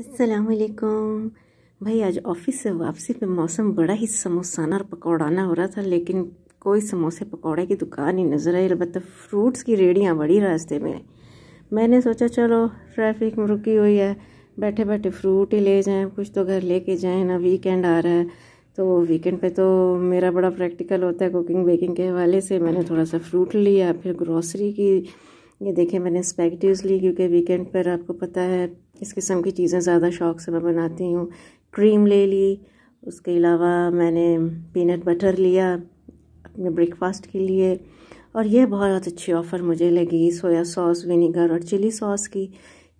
असलकुम भाई आज ऑफिस से वापसी पे मौसम बड़ा ही समोसाना और पकौड़ाना हो रहा था लेकिन कोई समोसे पकौड़े की दुकान ही नज़र आई अलबत्त फ्रूट्स की रेडियाँ बड़ी रास्ते में मैंने सोचा चलो ट्रैफिक में रुकी हुई है बैठे बैठे फ्रूट ही ले जाएं कुछ तो घर लेके जाएं ना वीकेंड आ रहा है तो वीकेंड पे तो मेरा बड़ा प्रैक्टिकल होता है कुकिंग बेकिंग के हवाले से मैंने थोड़ा सा फ्रूट लिया फिर ग्रॉसरी की ये देखें मैंने स्पैगटीज़ ली क्योंकि वीकेंड पर आपको पता है इस किस्म की चीज़ें ज़्यादा शौक से मैं बनाती हूँ क्रीम ले ली उसके अलावा मैंने पीनट बटर लिया अपने ब्रेकफास्ट के लिए और यह बहुत अच्छी ऑफ़र मुझे लगी सोया सॉस विनीगर और चिली सॉस की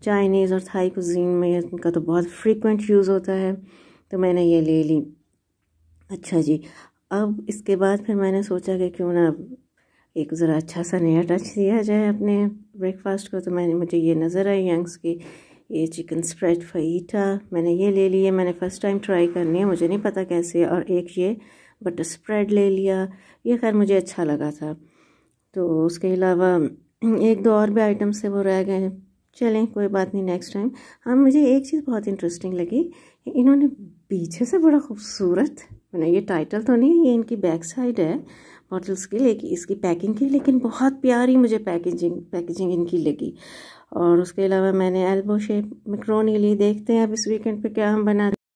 चाइनीज़ और थाई कुजीन में इनका तो बहुत फ्रीक्वेंट यूज़ होता है तो मैंने ये ले ली अच्छा जी अब इसके बाद फिर मैंने सोचा कि क्यों ना एक ज़रा अच्छा सा नया टच दिया जाए अपने ब्रेकफास्ट को तो मैंने मुझे ये नज़र आई यंग्स की ये चिकन स्प्रेड फईटा मैंने ये ले लिए मैंने फ़र्स्ट टाइम ट्राई करनी है मुझे नहीं पता कैसे और एक ये बटर स्प्रेड ले लिया ये खैर मुझे अच्छा लगा था तो उसके अलावा एक दो और भी आइटम्स से वो रह गए चलें कोई बात नहीं नेक्स्ट टाइम हाँ मुझे एक चीज़ बहुत इंटरेस्टिंग लगी इन्होंने पीछे से बड़ा खूबसूरत मैंने ये टाइटल तो नहीं ये इनकी बैक साइड है बॉटल्स की लेकिन इसकी पैकिंग की लेकिन बहुत प्यारी मुझे पैकेजिंग पैकेजिंग इनकी लगी और उसके अलावा मैंने एल्बो शेप मिक्रोनी ली देखते हैं अब इस वीकेंड पे क्या हम बना